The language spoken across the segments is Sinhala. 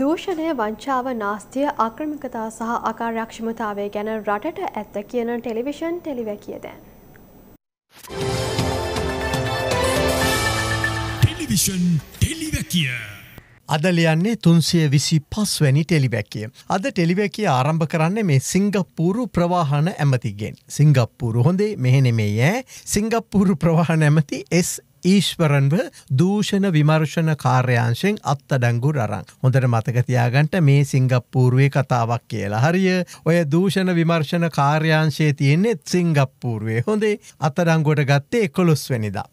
දූෂණය වංචාව නාස්තිය අක්‍රමිකතා සහ අකාර්යක්ෂමතාවය ගැන රටට ඇත්ත කියන ටෙලිවිෂන් ටෙලිවැකිය දැන්. ටෙලිවිෂන් ටෙලිවැකිය. අද ලියන්නේ තුන්සිය විසි පස්වැනි ටෙලිවැැකිය. අද ටෙලිවැකිය ආරම්භ කරන්නේ මේ සිංගප්පූරු ප්‍රවාහන ඇමතිගෙන්. සිංගප්පූරු හොඳේ මෙහෙනෙමේ ෑ සිංගප්පූරු ප්‍රවාහන ඇමති ඊශ්වරන්ව දූෂණ විමර්ශණ කාර්යාංශයෙන් අත්තඩංගු රරං. හොඳට මතකතියාගන්ට මේ සිංගප්පූරුවේ කතාවක් කියලා හරිය ඔය දූෂණ විමර්ශණ කාර්යාංශයේ තියෙන්නේ සිංගප්පූරුවේ හොඳේ අත්තඩංගොට ගත්තේ එකොළොස්වැනිදා.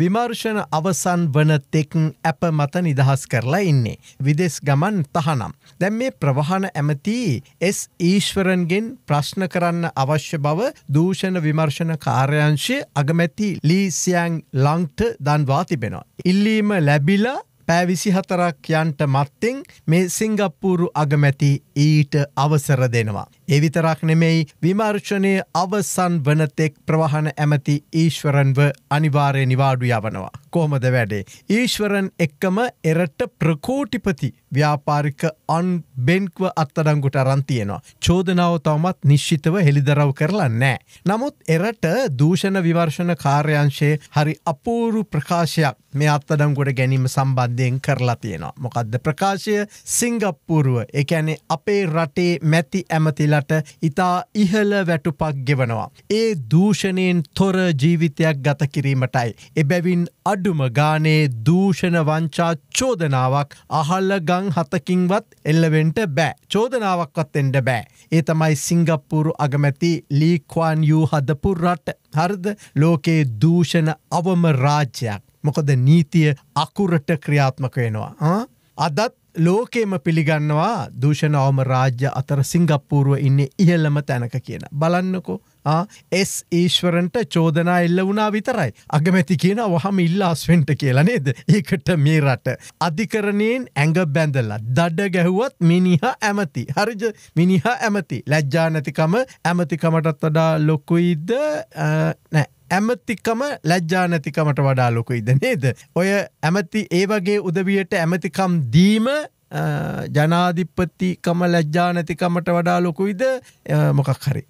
විමර්ශන අවසන් වන තෙකන් ඇප මත නිදහස් කරලා ඉන්නේ. විදෙස් ගමන් තහනම්. දැම් මේ ප්‍රවහන ඇමති එස් ඊශ්වරන්ගෙන් ප්‍රශ්න කරන්න අවශ්‍ය බව දූෂණ විමර්ශන කාර්යංශය අගමැති ලීසියන් ලංට දන්වා තිබෙනවා. ඉල්ලීම ලැබිලා පෑ විසිහතරක් යන්ට මත්තෙන් මේ සිංගප්පූරු අගමැති ඊට අවසර දෙනවා. එවිතරක් නෙමෙයි විමර්ශනය අවසන් වනතෙක් ප්‍රවහන ඇමති ඊශ්වරන්ව අනිවාරය නිවාඩු යවනවා. කොහොමද වැඩේ. ඊශ්වරන් එක්කම එරට ප්‍රකෝටිපති ව්‍යාපාරික අන් බෙන්ක්ව අත්තඩංගුට රන්තියනවා. චෝදනාව තවමත් නිශ්චිතව හෙළිදරව් කරලා නෑ. නමුත් එරට දූෂණ විවර්ශණ කාර්යංශයේ හරි අපූරු ප්‍රකාශයක් මේ අත්තඩංගොඩ ගැනීම සම්බන්ධයෙන් කරලා තියෙනවා. මොකක්ද ප්‍රකාශය සිංගප්පුරුව එකැනෙ අපේ රටේ මැති ඇමතිලට ඉතා ඉහල වැටුපක් ගෙවනවා. ඒ දූෂණයෙන් තොර ජීවිතයක් ගත කිරීමටයි. එබැවින් අඩ අඩුම ගානේ දූෂණ වංචා චෝදනාවක් අහල්ල ගං හතකින්වත් එල්ලවෙන්ට බෑ චෝදනාවක්වත් එන්ට බෑ. ඒ තමයි සිංගප්පුරු අගමැති ලීක්වාන් යූ හදපුරට හර්ද ලෝකයේ දූෂණ අවම රාජ්‍යයක්. මොකද නීතිය අකුරට ක්‍රියාත්මක වෙනවා. අදත් ලෝකේම පිළිගන්නවා දූෂණ අවම රාජ්‍ය අතර සිංගප්පූරුව ඉන්න ඉහල්ලම තැනක කියන. බලන්නකෝ එස් ඊශ්වරන්ට චෝදනා එල්ල වුණා විතරයි. අගමැති කියන වහම ඉල්ලාස්වෙන්ට කියලා නේද. ඒකට මේ රට. අධිකරණයෙන් ඇඟ බැඳලා. දඩ ගැහුවත් මිනිහා ඇමති. හරිජ මිනිහා ඇමති. ලැජ්ජා නැතිකම ඇමතිකමටත් වඩා ලොකුයිද නෑ. ඇමතිකම ලැජ්ජා නැතිකමට වඩා ලොකුයිද නේද. ඔය ඇමති ඒ වගේ උදවියට ඇමතිකම් දීම ජනාධිප්පතිකම ලැජ්ජා නැතිකමට වඩා ලොකුයිද මොකක් හරි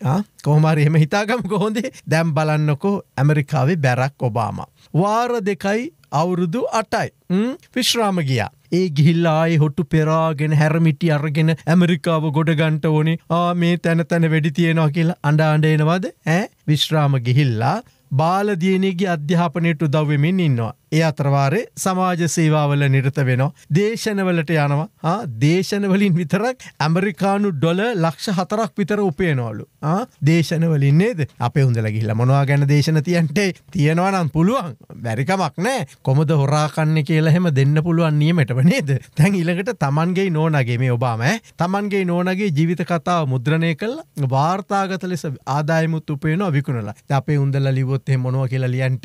කොහමරි එම හිතාගම කොහොඳේ දැම් බලන්නකෝ ඇමරිකාවේ බැරක් ඔබාම. වාර දෙකයි අවුරුදු අටයි විශ්‍රාම ගියා. ඒ ගිල්ලායි හොට්ටු පෙරාගෙන හැරමිටි අරගෙන ඇමරිකාව ගොඩගන්ට ඕනේ ආ මේ තැන තැන වැඩි තියෙනවා කියලා අඩ අන්ඩේනවද ඇ විශ්‍රාම ගිහිල්ලා බාල දියණියගේ අධ්‍යාපනයට උදව්වෙමින් ඉන්නවා. ඒ අතරවාරේ සමාජ සේවාවල නිරත වෙනවා. දේශනවලට යනවා. ආ දේශනවලින් විතරක් ඇමරිකානු ඩොල ලක්ෂ හතරක් විතර උපයනවලු. ආ දේශනවලින් නේද? අපේ හොඳලා ගිහිල්ලා මොනවා ගැන දේශන තියන්ටේ තියනවා නම් පුළුවන්. බැරිකමක් නැහැ. කොහමද හොරා කන්නේ කියලා හැම දෙන්න පුළුවන් නියමෙටම නේද? දැන් ඊළඟට Tamanගේ නෝනාගේ මේ ඔබාම ඈ Tamanගේ නෝනාගේ ජීවිත කතාව මුද්‍රණය කළා වාර්තාගත ලෙස ආදායමුත් උපයනවා විකුණලා. දැන් අපේ හොඳලා ලිව්වොත් ගියොත් එහෙම මොනවා කියලා ලියන්ට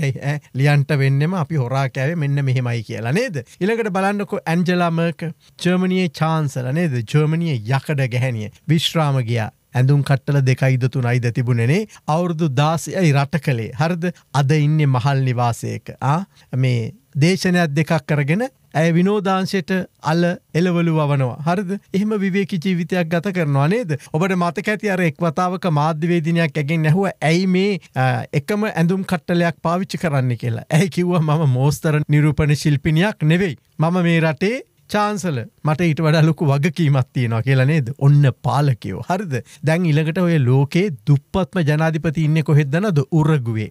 ලියන්ට වෙන්නම අපි හොරා කෑවේ මෙන්න මෙහෙමයි කියලා නේද ඊළඟට බලන්නකො ඇන්ජලා මර්ක ජර්මනියේ චාන්සලර් නේද ජර්මනියේ යකඩ ගැහණිය විශ්‍රාම ගියා ඇඳුම් කට්ටල දෙකයිද තුනයිද තිබුණනේ අවුරුදු දාසියයි රට කළේ හරිද අද ඉන්නේ මහල් නිවාසයක මේ දේශනයක් දෙකක් කරගෙන ඇය විනෝදාංශයට අල්ල එලවලු වනවා. හරිද? එහෙම විවේකී ජීවිතයක් ගත කරනවා නේද? ඔබට මතක ඇති අර එක් වතාවක මාධ්‍යවේදිනියක් ඇගෙන් ඇහුවා ඇයි මේ එකම ඇඳුම් කට්ටලයක් පාවිච්චි කරන්න කියලා. ඇයි කිව්වා මම මෝස්තර නිරූපණ ශිල්පිනියක් නෙවෙයි. මම මේ රටේ චාන්සල මට ඊට වඩා ලොකු වගකීමත් තියෙනවා කියලා නේද ඔන්න පාලකයෝ හරිද දැන් ඉළඟට ඔය ලෝකේ දුප්පත්ම ජනාධිපති ඉන්න කොහෙද නද උරගුවේ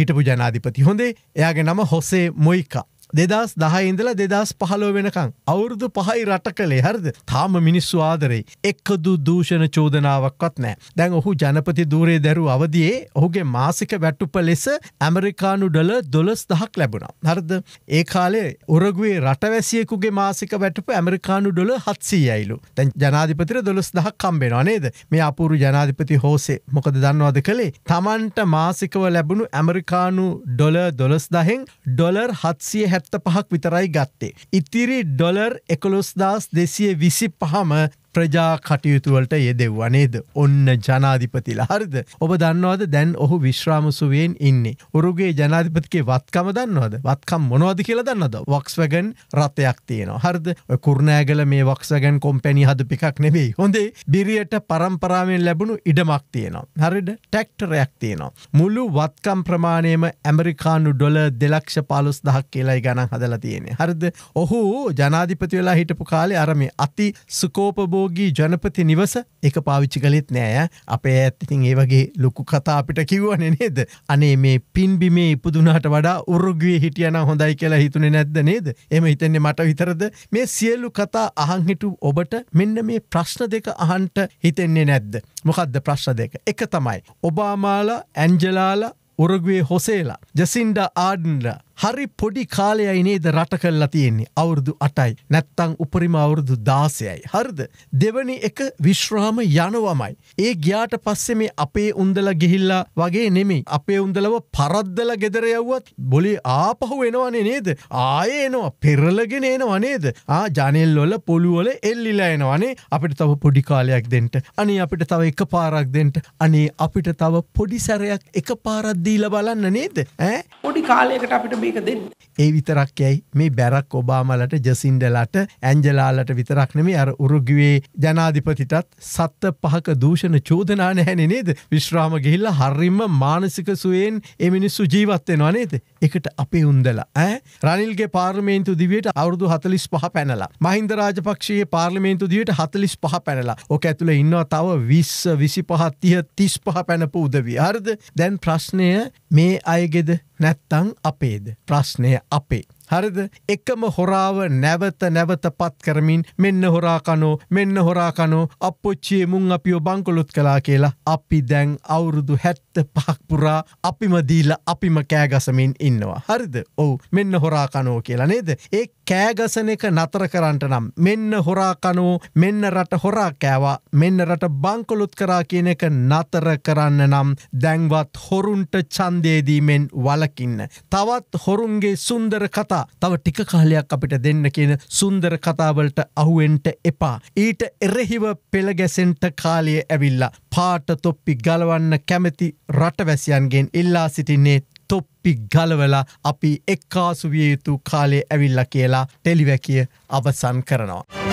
හිටපු ජනාධිපති හොඳේ එයාගේ නම හොසේ මොයිකා දෙදස් දහයිඉඳල දෙදස් පහලෝ වෙනකං අවුරුදු පහයි රට කළේ හරිද තාම මිනිස්සු ආදරෙයි එක්කදු දූෂණ චෝදනාවක්වත් නෑ දැන් ඔහු ජනපති දූරේ දැරු අවදයේ ඔහුගේ මාසික වැට්ටුප ලෙස ඇමරිකානු ඩල දොලස් දහක් ලැබුණා හරද ඒ කාලේ උරගුවේ රටවැසියකුගේ මාසික වැටප ඇමරිකානු ඩොල හත්සී ඇයිලු තැන් ජනාධිපතිර දොලස් දහක් කම්බෙනවා නේද මේ අපූරු ජනාධිපති හෝසේ මොකද දන්නවාද කළේ තමන්ට මාසිකව ලැබුණු ඇමරිකානු ඩොල දොලස් දහෙන් ඩොලර් හත්සිය හැට හැත්ත පහක් විතරයි ගත්තේ. ඉතිරි ඩොලර් එකොළොස්දස් දෙසිය විසි පහම ප්‍රජා කටයුතුවලට යෙදෙව් වනේද ඔන්න ජනාධිපතිලා හරිද ඔබ දන්නවද දැන් ඔහු විශ්‍රාමසුවයෙන් ඉන්නේ උරුගේ ජනාධිපතිගේ වත්කම දන්නවද වත්කම් මොනවද කියලා දන්නද වක්ස්වගන් රථයක් තියෙනවා හරිද කුරණෑගල මේ වක්සගන් කොම්පැනි හද පිකක් නෙවෙයි හොඳේ බිරියට පරම්පරාවෙන් ලැබුණු ඉඩමක් තියෙනවා හරිද ටැක්ටරයක් තියෙනවා මුල්ලු වත්කම් ප්‍රමාණයම ඇමරිකානු ඩොල දෙලක්ෂ පාලුස් දහක් කියලායි ගණන් හදලා තියෙන හරිද ඔහු ජනාධිපති වෙලා හිටපු කාලේ අරම අති සුකෝපබෝ රෝගී ජනපති නිවස එක පාවිච්චි කලෙත් නෑය අපේ ඇත්තිතින් ඒ වගේ ලොකු කතා අපිට කිව්වන නේද අනේ මේ පින්බිමේ ඉපදුනාට වඩා උරුගුවේ හිටියන හොඳයි කියලා හිතුනේ නැද්ද නේද එම හිතන්නේ මට විතරද මේ සියලු කතා අහන්හිටු ඔබට මෙන්න මේ ප්‍රශ්න දෙක අහන්ට හිතෙන්නේ නැද්ද මොකක්ද ප්‍රශ්න දෙක එක තමයි ඔබාමාලා ඇන්ජලාලා උරගුවේ හොසේලා ජසින්ඩ ආඩන්ඩ හරි පොඩි කාලයයි නේද රට කල්ලා තියෙන්නේ අවුරුදු අටයි නැත්තං උපරිම අවුරුදු දාසයයි. හරිද දෙවනි එක විශ්‍රාම යනවමයි. ඒ ගියාට පස්සෙ මේ අපේ උන්දල ගිහිල්ලා වගේ නෙමේ අපේ උන්දලව පරද්දල ගෙදර යව්වත් බොලි ආපහු එනවනේ නේද ආය එනවා පෙරලගෙන එනවා නේද ආ ජනෙල්වල පොළුවල එල්ලිලා එනවානේ අපිට තව පොඩි කාලයක් දෙන්ට අනේ අපිට තව එක පාරක් දෙන්ට අනේ අපිට තව පොඩි සැරයක් එක පාරද්දීල බලන්න නේද පොඩි කාලයකට අපිට මේක දෙන්න. ඒ විතරක් යැයි මේ බැරක් ඔබාමලට ජසින්ඩලට ඇන්ජලාලට විතරක් නෙමේ අර උරුගුවේ ජනාධිපතිටත් සත්ත පහක දූෂණ චෝදනා නැහැනේ නේද විශ්‍රාම ගිහිල්ල හරිම මානසික සුවයෙන් එමිනිස්සු ජීවත්වෙනවා නේද. එකට අපේ උන්දලා ඇ රනිල්ගේ පාර්මේන්තු දිවියට අවුරුදු හතලිස් පහ පැනලා මහින්ද රාජපක්ෂයේ පාර්ලිමේන්තු දිවියට හතලිස් පහ පැනලා ඕක ඇතුළ ඉන්නවා තව විස්ස විසි පහත්තිය තිස් පහ පැනපු උදවි අර්ද දැන් ප්‍රශ්නය මේ අයගෙද නැත්තං අපේද ප්‍රශ්නය අපේ. හරිද එකම හොරාව නැවත නැවත පත් කරමින් මෙන්න හොරාකනෝ මෙන්න හොරාකනෝ අපපොච්චියේ මුං අපිෝ බංකොලොත් කලා කියලා අපි දැන් අවුරුදු හැත්ත පහක්පුරා අපිමදීල අපිම කෑගසමින් ඉන්නවා. හරිද ඔවු මෙන්න හොරාකනෝ කියලා නේද. ඒ කෑගසන එක නතර කරන්නට නම් මෙන්න හොරාකනෝ මෙන්න රට හොරා කෑවා මෙන්න රට බංකොලොත් කරා කියන එක නතර කරන්න නම් දැන්වත් හොරුන්ට චන්දේදීමෙන් වලකින්න. තවත් හොරුන්ගේ සුන්දර කතා කතා තව ටික කාලයක් අපිට දෙන්න කියන සුන්දර කතාවලට අහුවෙන්ට එපා. ඊට එරෙහිව පෙළගැසෙන්ට කාලය ඇවිල්ලා. පාට තොප්පි ගලවන්න කැමැති රටවැසියන්ගෙන් ඉල්ලා සිටින්නේ තොප්පි ගලවලා අපි එක්කාසු විය යුතු කාලය ඇවිල්ලා කියලා ටෙලිවැකිය අවසන් කරනවා.